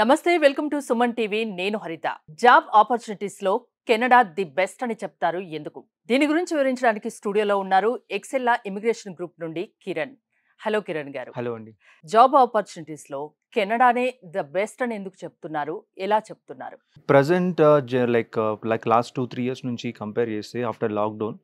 నమస్తే welcome to Suman TV నేను Haritha job opportunities లో కెనడా ది బెస్ట్ అని చెప్తారు ఎందుకు దీని గురించి వివరించడానికి స్టూడియోలో ఉన్నారు ఎక్సెల్లా ఇమిగ్రేషన్ గ్రూప్ నుండి కిరణ్ హలో కిరణ్ గారు హలో అండి జాబ్ ఆపర్చునిటీస్ లో కెనడానే ద బెస్ట్ అని ఎందుకు చెప్తున్నారు ఎలా చెప్తున్నారు present like like last two three years నుంచి కంపేర్ చేస్తే ఆఫ్టర్ లాక్డౌన్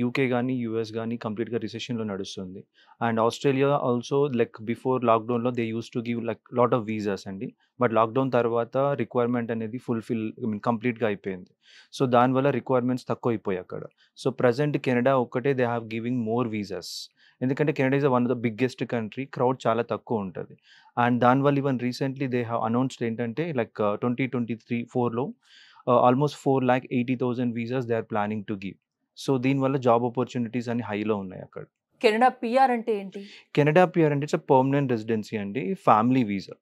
యూకే కానీ యూఎస్ కానీ కంప్లీట్గా రిసెషన్లో నడుస్తుంది and Australia also like before లాక్డౌన్లో they use to give like lot of visas అండి బట్ లాక్డౌన్ తర్వాత రిక్వైర్మెంట్ అనేది ఫుల్ఫిల్ ఐ మీన్ కంప్లీట్గా అయిపోయింది సో దానివల్ల రిక్వైర్మెంట్స్ తక్కువ అయిపోయాయి అక్కడ సో ప్రజెంట్ కెనడా ఒక్కటే they have giving more visas ఎందుకంటే Canada is one of the biggest country crowd చాలా తక్కువ ఉంటుంది అండ్ దానివల్ల even recently they have announced ఏంటంటే లైక్ ట్వంటీ ట్వంటీ త్రీ ఫోర్లో almost four lakh eighty thousand visas they are planning to give so దీనివల్ల job opportunities అన్ని హైలో ఉన్నాయి అక్కడ కెనడా పిఆర్ అంటే ఏంటి కెనడా పిఆర్ అంటే ఇట్స్ పర్మనెంట్ రెసిడెన్సీ అండి ఫ్యామిలీ వీసా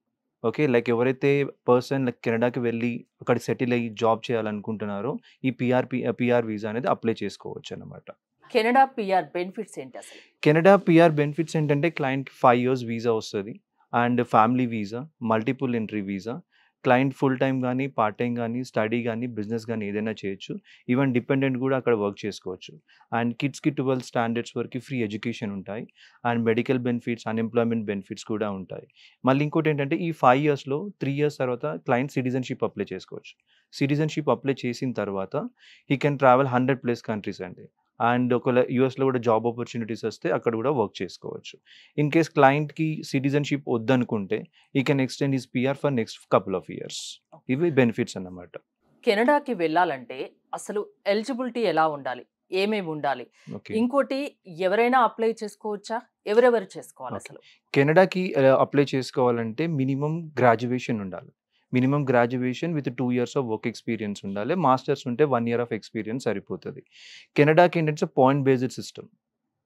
ఓకే లైక్ ఎవరైతే పర్సన్ లైక్ కెనడాకి వెళ్ళి అక్కడ సెటిల్ అయ్యి జాబ్ చేయాలనుకుంటున్నారో ఈ పిఆర్ పిఆర్ వీసా అనేది అప్లై చేసుకోవచ్చు అనమాట కెనడా పిఆర్ బెనిఫిట్స్ ఏంటి అసలు కెనడా పిఆర్ బెనిఫిట్స్ ఏంటంటే క్లయింట్కి ఫైవ్ ఇయర్స్ వీసా వస్తుంది and family visa multiple entry visa client full time కానీ పార్ట్ టైం కానీ స్టడీ కానీ బిజినెస్ కానీ ఏదైనా చేయొచ్చు ఈవెన్ డిపెండెంట్ కూడా అక్కడ వర్క్ చేసుకోవచ్చు అండ్ కిడ్స్కి ట్వెల్వ్ స్టాండర్డ్స్ వరకు ఫ్రీ ఎడ్యుకేషన్ ఉంటాయి and medical benefits unemployment benefits కూడా ఉంటాయి మళ్ళీ ఇంకోటి ఏంటంటే ఈ ఫైవ్ ఇయర్స్లో త్రీ ఇయర్స్ తర్వాత క్లయింట్ సిటిజన్షిప్ అప్లై చేసుకోవచ్చు సిటిజన్షిప్ అప్లై చేసిన తర్వాత he can travel hundred plus countries అండి అండ్ ఒకవేళ యూఎస్లో కూడా జాబ్ ఆపర్చునిటీస్ వస్తే అక్కడ కూడా వర్క్ చేసుకోవచ్చు ఇన్ కేస్ క్లయింట్కి సిటిజన్షిప్ వద్దనుకుంటే he can extend his PR for next couple of years ఇవి బెనిఫిట్స్ అన్నమాట కెనడాకి వెళ్ళాలంటే అసలు ఎలిజిబిలిటీ ఎలా ఉండాలి ఏమేమి ఉండాలి ఇంకోటి ఎవరైనా అప్లై చేసుకోవచ్చా ఎవరెవరు చేసుకోవాలి అసలు కెనడాకి అప్లై చేసుకోవాలంటే మినిమం గ్రాడ్యుయేషన్ ఉండాలి minimum graduation with two years of work experience ఉండాలి మాస్టర్స్ ఉంటే వన్ ఇయర్ ఆఫ్ ఎక్స్పీరియన్స్ సరిపోతుంది కెనడాకి ఏంటంటే point based system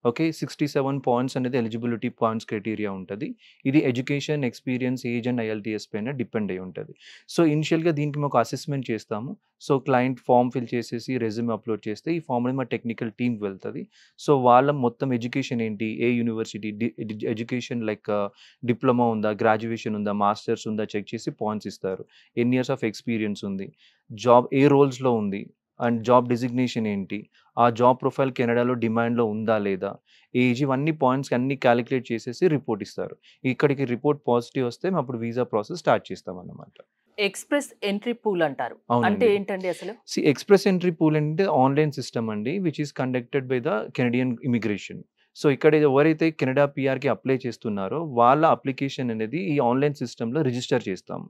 okay sixty seven points అనేది ఎలిజిబిలిటీ పాయింట్స్ క్రైటీరియా ఉంటుంది ఇది education experience age and IELTS పైన డిపెండ్ అయి ఉంటుంది సో ఇనిషియల్గా దీనికి మాకు అసెస్మెంట్ చేస్తాము సో క్లయింట్ ఫామ్ ఫిల్ చేసేసి రెజ్యూమ్ అప్లోడ్ చేస్తే ఈ ఫామ్ అనేది మా టెక్నికల్ టీమ్ వెళ్తుంది సో వాళ్ళ మొత్తం ఎడ్యుకేషన్ ఏంటి ఏ యూనివర్సిటీ ఎడ్యుకేషన్ లైక్ డిప్లొమా ఉందా గ్రాడ్యుయేషన్ ఉందా మాస్టర్స్ ఉందా చెక్ చేసి పాయింట్స్ ఇస్తారు ఎన్ని ఇయర్స్ ఆఫ్ ఎక్స్పీరియన్స్ ఉంది జాబ్ ఏ రోల్స్లో ఉంది అండ్ జాబ్ డిజిగ్నేషన్ ఏంటి ఆ జాబ్ ప్రొఫైల్ కెనడాలో డిమాండ్లో ఉందా లేదా ఏజ్ ఇవన్నీ పాయింట్స్కి అన్ని క్యాలిక్యులేట్ చేసేసి రిపోర్ట్ ఇస్తారు ఇక్కడికి రిపోర్ట్ పాజిటివ్ వస్తే అప్పుడు వీసా ప్రాసెస్ స్టార్ట్ చేస్తాం అన్నమాట ఎక్స్ప్రెస్ ఎంట్రీ పూల్ అంటారు అంటే ఏంటండి అసలు సి ఎక్స్ప్రెస్ ఎంట్రీ పూల్ అంటే ఆన్లైన్ సిస్టమ్ అండి which is conducted by the Canadian immigration so ఇక్కడ ఎవరైతే కెనడా పిఆర్కి అప్లై చేస్తున్నారో వాళ్ళ అప్లికేషన్ అనేది ఈ ఆన్లైన్ సిస్టంలో రిజిస్టర్ చేస్తాం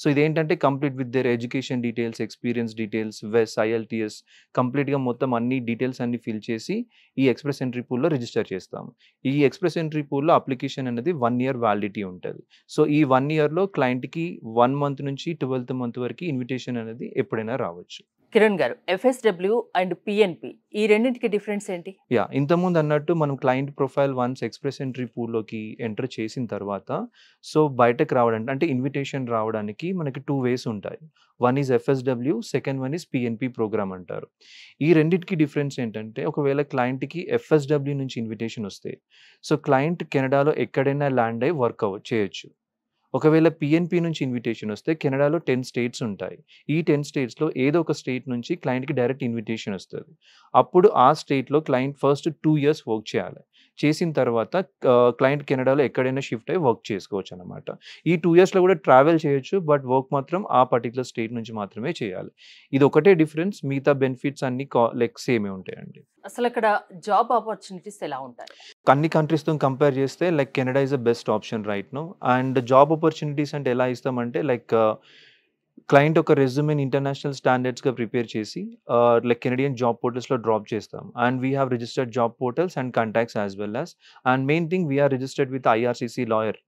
సో ఇదేంటంటే complete with their education details experience details వెస్ ఐఎల్టీఎస్ కంప్లీట్గా మొత్తం అన్ని డీటెయిల్స్ అన్ని ఫిల్ చేసి ఈ ఎక్స్ప్రెస్ ఎంట్రీ పూల్లో రిజిస్టర్ చేస్తాం ఈ ఎక్స్ప్రెస్ ఎంట్రీ పూల్లో అప్లికేషన్ అనేది వన్ ఇయర్ వ్యాలిడిటీ ఉంటుంది సో ఈ వన్ ఇయర్లో క్లయింట్కి వన్ మంత్ నుంచి ట్వెల్త్ మంత్ వరకు ఇన్విటేషన్ అనేది ఎప్పుడైనా రావచ్చు కిరణ్ గారు ఎఫ్ఎస్డబ్ల్యూ అండ్ పిఎన్పి ఈ రెండింటికి డిఫరెన్స్ ఏంటి యా ఇంతకుముందు అన్నట్టు మనం client profile once express entry పూల్లోకి ఎంటర్ చేసిన తర్వాత సో బయటకు రావడానికి అంటే ఇన్విటేషన్ రావడానికి మనకి టూ వేస్ ఉంటాయి one is FSW second one is PNP program అంటారు ఈ రెండింటికి డిఫరెన్స్ ఏంటంటే ఒకవేళ క్లయింట్కి ఎఫ్ఎస్డబ్ల్యూ నుంచి ఇన్విటేషన్ వస్తే సో క్లయింట్ కెనడాలో ఎక్కడైనా ల్యాండ్ అయ్యి వర్క్ చేయొచ్చు ఒకవేళ పిఎన్పి నుంచి ఇన్విటేషన్ వస్తే కెనడాలో టెన్ స్టేట్స్ ఉంటాయి ఈ టెన్ స్టేట్స్లో ఏదో ఒక స్టేట్ నుంచి క్లయింట్కి డైరెక్ట్ ఇన్విటేషన్ వస్తుంది అప్పుడు ఆ స్టేట్లో client first two years work చేయాలి చేసిన తర్వాత క్లయింట్ కెనడాలో ఎక్కడైనా షిఫ్ట్ అయ్యి వర్క్ చేసుకోవచ్చు అనమాట ఈ టూ ఇయర్స్లో కూడా ట్రావెల్ చేయొచ్చు బట్ వర్క్ మాత్రం ఆ పర్టికులర్ స్టేట్ నుంచి మాత్రమే చేయాలి ఇది ఒకటే డిఫరెన్స్ మిగతా బెనిఫిట్స్ అన్ని లైక్ సేమే ఉంటాయండి అసలు అక్కడ జాబ్ ఆపర్చునిటీస్ ఎలా ఉంటాయి అన్ని కంట్రీస్తో కంపేర్ చేస్తే like Canada is the best option right no and job opportunities అంటే ఎలా ఇస్తామంటే లైక్ క్లయింట్ ఒక రెజ్యూమేని ఇంటర్నేషనల్ స్టాండర్డ్స్గా ప్రిపేర్ చేసి లైక్ కెనడియన్ జాబ్ పోర్టల్స్లో డ్రాప్ చేస్తాం and we have registered job portals and contacts as well as and main thing we are registered with IRCC lawyer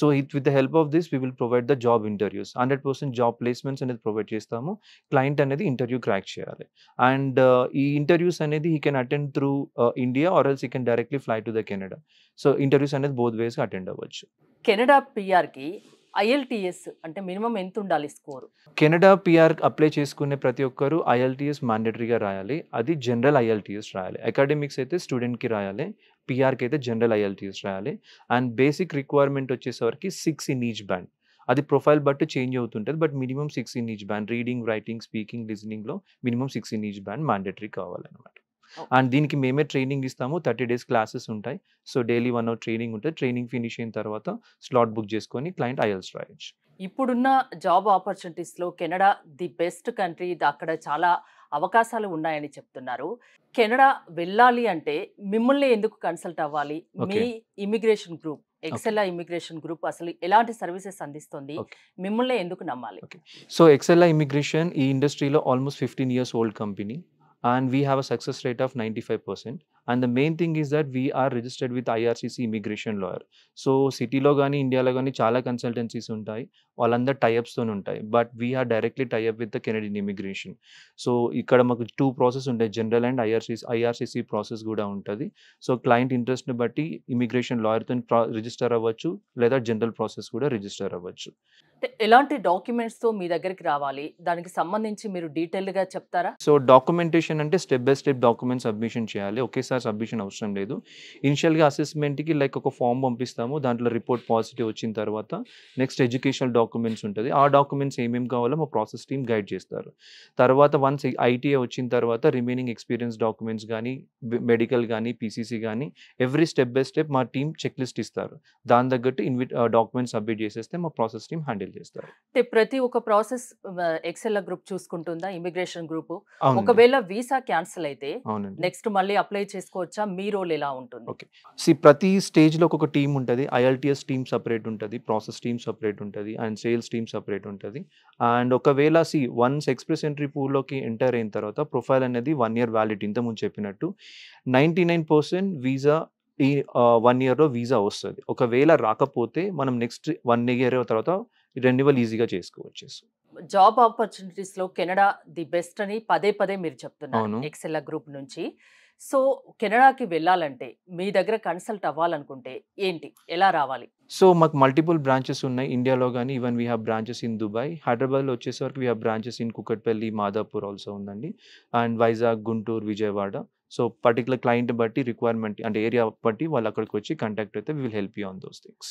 so it with the help of this we will provide the job interviews hundred percent job placements అనేది provide చేస్తాము client అనేది interview crack చేయాలి and ఈ interviews అనేది he can attend through India or else he can directly fly to the Canada so interviews అనేది both ways attend అవ్వచ్చు Canada పిఆర్కి IELTS అంటే మినిమం ఎంత ఉండాలి స్కోర్ కెనడా పిఆర్ అప్లై చేసుకునే ప్రతి ఒక్కరు ఐఎల్టీఎస్ మ్యాండేటరీగా రాయాలి అది జనరల్ ఐఎల్టీఎస్ రాయాలి అకాడమిక్స్ అయితే స్టూడెంట్కి రాయాలి పిఆర్కి అయితే జనరల్ ఐఎల్టీఎస్ రాయాలి అండ్ బేసిక్ రిక్వైర్మెంట్ వచ్చేసరికి సిక్స్ ఇన్ ఈచ్ బ్యాండ్ అది ప్రొఫైల్ బట్టి చేంజ్ అవుతుంటుంది but minimum six in each band reading writing speaking లిజనింగ్లో minimum six in each band mandatory కావాలన్నమాట అండ్ దీనికి మేమే ట్రైనింగ్ ఇస్తాము థర్టీ డేస్ క్లాసెస్ ఉంటాయి so daily one hour training ఉంటుంది ట్రైనింగ్ ఫినిష్ అయిన తర్వాత స్లాట్ బుక్ చేసుకొని క్లయింట్ ఐఎల్స్ రాయొచ్చు ఇప్పుడున్న జాబ్ ఆపర్చునిటీస్లో కెనడా ది బెస్ట్ కంట్రీ అక్కడ చాలా అవకాశాలు ఉన్నాయని చెప్తున్నారు కెనడా వెళ్ళాలి అంటే మిమ్మల్ని ఎందుకు కన్సల్ట్ అవ్వాలి మీ immigration group excel immigration group అసలు ఎలాంటి సర్వీసెస్ అందిస్తుంది మిమ్మల్ని ఎందుకు నమ్మాలి సో ఎక్సెల్ ఇమిగ్రేషన్ ఈ ఇండస్ట్రీలో almost fifteen years old company and we have a success rate of 95%. And the main thing is that we are registered with IRCC immigration lawyer so సిటీలో కానీ ఇండియాలో కానీ చాలా కన్సల్టెన్సీస్ ఉంటాయి వాళ్ళందరూ టైఅప్స్తో ఉంటాయి but we are directly tie up with the Canadian immigration so ఇక్కడ మాకు టూ ప్రాసెస్ ఉంటాయి general and IRCC IRCC process కూడా ఉంటుంది సో క్లయింట్ ఇంట్రెస్ట్ని బట్టి ఇమిగ్రేషన్ లాయర్తో రిజిస్టర్ అవ్వచ్చు లేదా జనరల్ ప్రాసెస్ కూడా రిజిస్టర్ అవ్వచ్చు ఎలాంటి డాక్యుమెంట్స్తో మీ దగ్గరికి రావాలి దానికి సంబంధించి మీరు డీటెయిల్గా చెప్తారా సో డాక్యుమెంటేషన్ అంటే step by step documents submission చేయాలి ఒకేసారి ఒకసారి సబ్మిషన్ అవసరం లేదు ఇనిషియల్గా అసెస్మెంట్కి లైక్ ఒక ఫామ్ పంపిస్తాము దాంట్లో రిపోర్ట్ పాజిటివ్ వచ్చిన తర్వాత నెక్స్ట్ ఎడ్యుకేషనల్ డాక్యుమెంట్స్ ఉంటుంది ఆ డాక్యుమెంట్స్ ఏమేమి కావాలో మా ప్రాసెస్ టీమ్ గైడ్ చేస్తారు తర్వాత వన్స్ ఐటీఐ వచ్చిన తర్వాత రిమైనింగ్ ఎక్స్పీరియన్స్ డాక్యుమెంట్స్ కానీ మెడికల్ కానీ పీసీసీ కానీ ఎవ్రీ స్టెప్ బై స్టెప్ మా టీం చెక్ లిస్ట్ ఇస్తారు దాని తగ్గట్టు ఇన్వి డాక్యుమెంట్స్ సబ్మిట్ చేసేస్తే మా ప్రాసెస్ టీం హ్యాండిల్ చేస్తారు అంటే ప్రతి ఒక్క ప్రాసెస్ ఎక్సెల్ గ్రూప్ చూసుకుంటుందా ఇమిగ్రేషన్ గ్రూప్ ఒకవేళ వీసా క్యాన్సిల్ అయితే నెక్స్ట్ మళ్ళీ అప్లై చేసి తీసుకోవచ్చా మీ రోల్ ఎలా ఉంటుంది ఓకే సి ప్రతి స్టేజ్లో ఒక టీమ్ ఉంటుంది ఐఎల్టీఎస్ టీమ్ సపరేట్ ఉంటుంది ప్రాసెస్ టీమ్ సపరేట్ ఉంటుంది అండ్ సేల్స్ టీమ్ సపరేట్ ఉంటుంది అండ్ ఒకవేళ సి వన్స్ ఎక్స్ప్రెస్ ఎంట్రీ పూల్లోకి ఎంటర్ అయిన తర్వాత ప్రొఫైల్ అనేది వన్ ఇయర్ వ్యాలిడ్ ఇంతకుముందు చెప్పినట్టు నైంటీ నైన్ పర్సెంట్ వీసా ఈ వన్ ఇయర్లో వీసా వస్తుంది ఒకవేళ రాకపోతే మనం నెక్స్ట్ వన్ ఇయర్ తర్వాత రెన్యువల్ ఈజీగా చేసుకోవచ్చు జాబ్ ఆపర్చునిటీస్లో కెనడా ది బెస్ట్ అని పదే పదే మీరు చెప్తున్నారు ఎక్సెల్ గ్రూప్ నుంచి సో కెనడాకి వెళ్ళాలంటే మీ దగ్గర కన్సల్ట్ అవ్వాలనుకుంటే ఏంటి ఎలా రావాలి సో మాకు మల్టిపుల్ బ్రాంచెస్ ఉన్నాయి ఇండియాలో కానీ even we have branches in Dubai హైదరాబాద్లో వచ్చేసరికి we have branches in Kukatpally Madhapur also ఉందండి and Vizag Guntur Vijayawada so particular client బట్టి రిక్వైర్మెంట్ అంటే ఏరియా బట్టి వాళ్ళు అక్కడికి వచ్చి కాంటాక్ట్ అయితే will help you on those things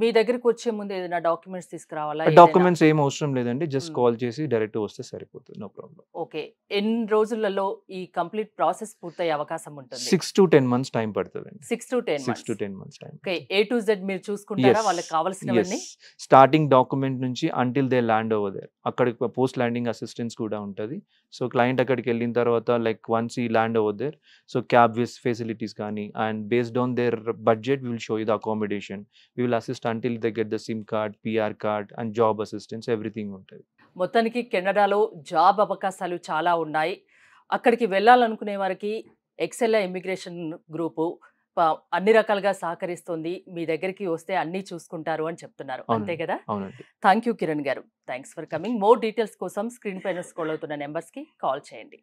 మీ దగ్గరికి వచ్చే ముందు ఏదైనా డాక్యుమెంట్స్ తీసుకురావాలా డాక్యుమెంట్స్ ఏం అవసరం లేదండి జస్ట్ కాల్ చేసి డైరెక్ట్ వస్తే సరిపోతుంది నో ప్రాబ్లం ఓకే ఎన్ని రోజులలో ఈ కంప్లీట్ ప్రాసెస్ పూర్తయ్యే అవకాశం ఉంటుంది six to ten months time పడుతుంది six to ten six to ten months time okay A to Z మీరు చూసుకుంటారా వాళ్ళకి కావాల్సినవన్నీ స్టార్టింగ్ డాక్యుమెంట్ నుంచి until they land over there అక్కడికి పోస్ట్ ల్యాండింగ్ అసిస్టెన్స్ కూడా ఉంటుంది సో క్లయింట్ అక్కడికి వెళ్ళిన తర్వాత లైక్ వన్స్ ఈ land over there so cab facilities కానీ and based on their budget will show you the accommodation we will assist until the get the SIM card PR card and job assistance everything ఉంటుంది మొత్తానికి కెనడాలో job అవకాశాలు చాలా ఉన్నాయి అక్కడికి వెళ్ళాలనుకునే వారికి XL immigration group అన్ని రకాలుగా సహకరిస్తుంది మీ దగ్గరికి వస్తే అన్ని చూసుకుంటారు అని చెప్తున్నారు అంతే కదా thank you Kiran garu thanks for coming more details కోసం స్క్రీన్ పైన స్కోల్ అవుతున్న నెంబర్స్కి కాల్ చేయండి